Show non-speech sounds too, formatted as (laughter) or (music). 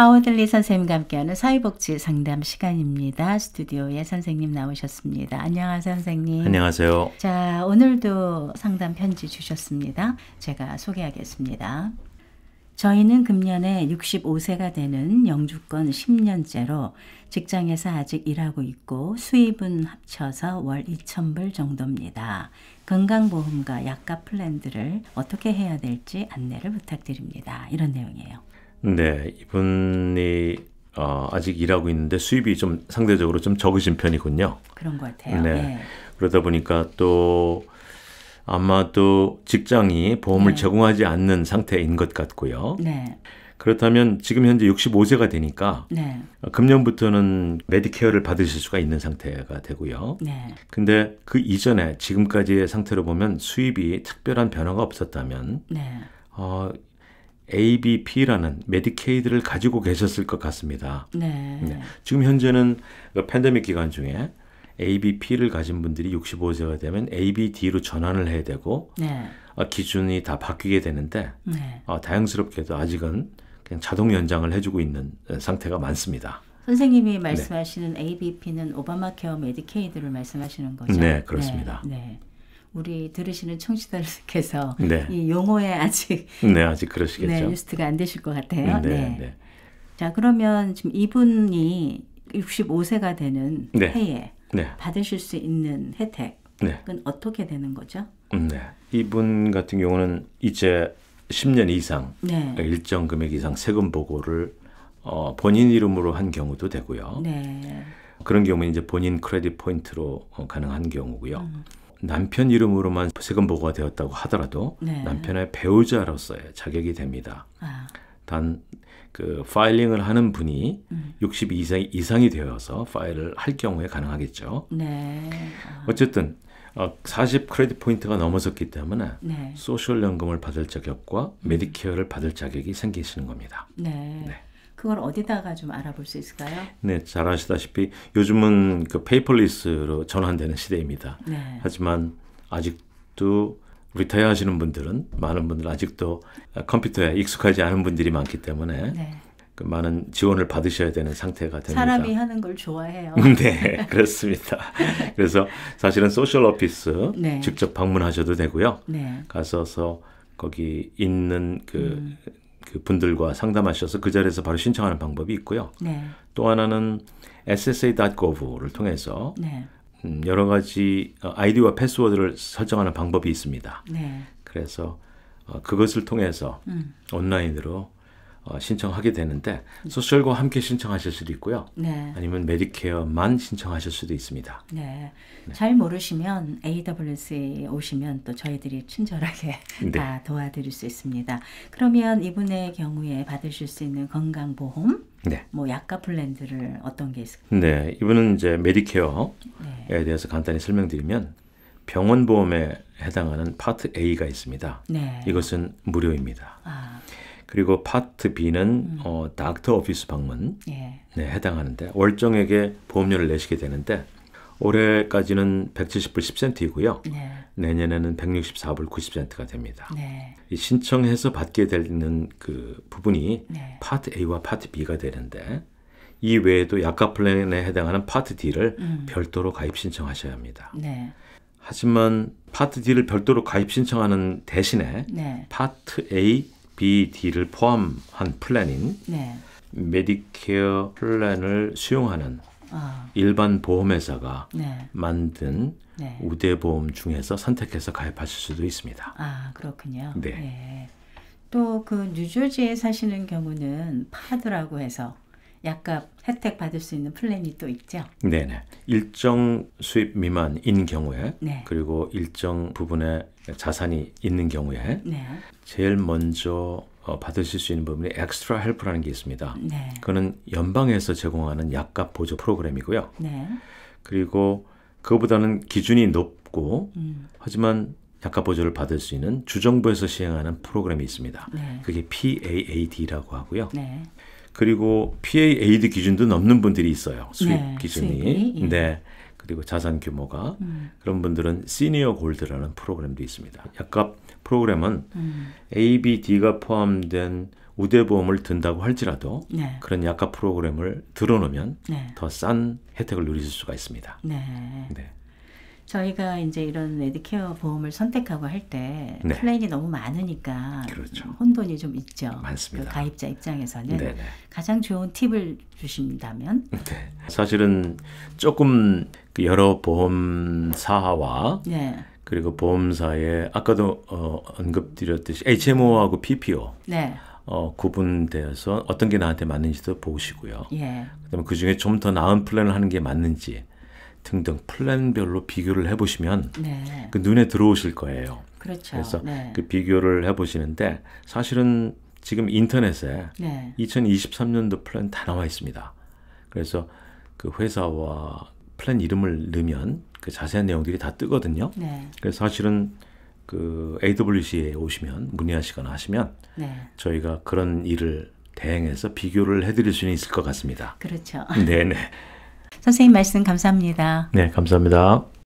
하워들리 선생님과 함께하는 사회복지 상담 시간입니다. 스튜디오에 선생님 나오셨습니다. 안녕하세요, 선생님. 안녕하세요. 자, 오늘도 상담 편지 주셨습니다. 제가 소개하겠습니다. 저희는 금년에 65세가 되는 영주권 10년째로 직장에서 아직 일하고 있고 수입은 합쳐서 월 2,000불 정도입니다. 건강보험과 약값 플랜들을 어떻게 해야 될지 안내를 부탁드립니다. 이런 내용이에요. 네, 이분이 어, 아직 일하고 있는데 수입이 좀 상대적으로 좀 적으신 편이군요. 그런 것 같아요. 네. 네. 그러다 보니까 또 아마도 직장이 보험을 네. 제공하지 않는 상태인 것 같고요. 네. 그렇다면 지금 현재 65세가 되니까 네. 금년부터는 메디케어를 받으실 수가 있는 상태가 되고요. 네. 근데 그 이전에 지금까지의 상태로 보면 수입이 특별한 변화가 없었다면 네. 어, ABP라는 메디케이드를 가지고 계셨을 것 같습니다. 네. 네. 지금 현재는 그 팬데믹 기간 중에 ABP를 가진 분들이 65세가 되면 ABD로 전환을 해야 되고 네. 어, 기준이 다 바뀌게 되는데 네. 어, 다행스럽게도 아직은 그냥 자동 연장을 해주고 있는 어, 상태가 많습니다. 선생님이 네. 말씀하시는 ABP는 오바마 케어 메디케이드를 말씀하시는 거죠? 네, 그렇습니다. 네. 네. 우리 들으시는 청취자들께서 네. 이 용어에 아직 네 아직 그러시겠죠. 네, 유스트가 안 되실 것 같아요. 네, 네. 네. 자 그러면 지금 이분이 65세가 되는 네. 해에 네. 받으실 수 있는 혜택은 네. 어떻게 되는 거죠? 음, 네. 이분 같은 경우는 이제 10년 이상 그러니까 일정 금액 이상 세금 보고를 어, 본인 이름으로 한 경우도 되고요. 네. 그런 경우는 이제 본인 크레딧 포인트로 어, 가능한 경우고요. 음. 남편 이름으로만 세금 보고가 되었다고 하더라도 네. 남편의 배우자로서의 자격이 됩니다. 아. 단그 파일링을 하는 분이 음. 62세 이상이 되어서 파일을 할 경우에 가능하겠죠. 네. 아. 어쨌든 어, 40 크레딧 포인트가 넘어섰기 때문에 네. 소셜연금을 받을 자격과 음. 메디케어를 받을 자격이 생기시는 겁니다. 네. 네. 그걸 어디다가 좀 알아볼 수 있을까요? 네, 잘 아시다시피 요즘은 그 페이퍼리스로 전환되는 시대입니다. 네. 하지만 아직도 리타이어 하시는 분들은 많은 분들 아직도 컴퓨터에 익숙하지 않은 분들이 많기 때문에 네. 그 많은 지원을 받으셔야 되는 상태가 됩니다. 사람이 하는 걸 좋아해요. (laughs) 네, 그렇습니다. (laughs) 그래서 사실은 소셜 오피스 네. 직접 방문하셔도 되고요. 네. 가서서 거기 있는 그 음. 그 분들과 상담하셔서 그 자리에서 바로 신청하는 방법이 있고요. 네. 또 하나는 ssa.gov를 통해서 네. 음, 여러 가지 어, 아이디와 패스워드를 설정하는 방법이 있습니다. 네. 그래서 어, 그것을 통해서 음. 온라인으로 어, 신청하게 되는데 소셜과 함께 신청하실 수도 있고요. 네. 아니면 메디케어만 신청하실 수도 있습니다. 네. 네. 잘 모르시면 AWS에 오시면 또 저희들이 친절하게 (laughs) 네. 다 도와드릴 수 있습니다. 그러면 이분의 경우에 받으실 수 있는 건강보험 네. 뭐 약값 플랜들을 어떤 게 있을까요? 네. 이분은 이제 메디케어에 네. 대해서 간단히 설명드리면 병원 보험에 해당하는 파트 A가 있습니다. 네. 이것은 무료입니다. 아. 그리고 파트 B는 음. 어, 닥터 오피스 방문 예. 네, 해당하는데 월정액에 보험료를 내시게 되는데 올해까지는 170불 10센트이고요. 네. 내년에는 164불 90센트가 됩니다. 네. 이 신청해서 받게 되는 그 부분이 네. 파트 A와 파트 B가 되는데 이 외에도 약값 플랜에 해당하는 파트 D를 음. 별도로 가입 신청하셔야 합니다. 네. 하지만 파트 D를 별도로 가입 신청하는 대신에 네. 파트 A BD를 포함한 플랜인 네. 메디케어 플랜을 수용하는 아. 일반 보험회사가 네. 만든 네. 우대보험 중에서 선택해서 가입하실 수도 있습니다. 아 그렇군요. 네. 예. 또그 뉴저지에 사시는 경우는 파드라고 해서 약값 혜택 받을 수 있는 플랜이 또 있죠. 네네. 일정 수입 미만인 경우에 네. 그리고 일정 부분의 자산이 있는 경우에 네. 제일 먼저 어, 받으실 수 있는 부분이 엑스트라 헬프라는 게 있습니다. 네. 그거는 연방에서 제공하는 약값 보조 프로그램이고요. 네. 그리고 그보다는 기준이 높고 음. 하지만 약값 보조를 받을 수 있는 주정부에서 시행하는 프로그램이 있습니다. 네. 그게 PAAD라고 하고요. 네. 그리고 PAAD 기준도 넘는 분들이 있어요. 수입 네, 기준이. 수입이, 예. 네. 그리고 자산 규모가 음. 그런 분들은 시니어 골드라는 프로그램도 있습니다. 약값 프로그램은 음. A, B, D가 포함된 우대보험을 든다고 할지라도 네. 그런 약값 프로그램을 들어놓으면 네. 더싼 혜택을 누리실 수가 있습니다. 네. 네. 저희가 이제 이런 레드케어 보험을 선택하고 할때 네. 플랜이 너무 많으니까 그렇죠. 혼돈이 좀 있죠. 많습니다. 그 가입자 입장에서는 네네. 가장 좋은 팁을 주신다면? 네. 사실은 조금 그 여러 보험사와 네. 그리고 보험사의 아까도 어, 언급드렸듯이 HMO하고 PPO 네. 어, 구분되어서 어떤 게 나한테 맞는지도 보시고요. 예. 그다음에 그 중에 좀 더 나은 플랜을 하는 게 맞는지 등등 플랜별로 비교를 해보시면 네. 그 눈에 들어오실 거예요. 그렇죠. 그래서 네. 그 비교를 해보시는데 사실은 지금 인터넷에 네. 2023년도 플랜 다 나와 있습니다. 그래서 그 회사와 플랜 이름을 넣으면 그 자세한 내용들이 다 뜨거든요. 네. 그래서 사실은 그 AWC에 오시면 문의하시거나 하시면 네. 저희가 그런 일을 대행해서 비교를 해드릴 수는 있을 것 같습니다. 그렇죠. (laughs) 네네. 선생님 말씀 감사합니다. 네, 감사합니다.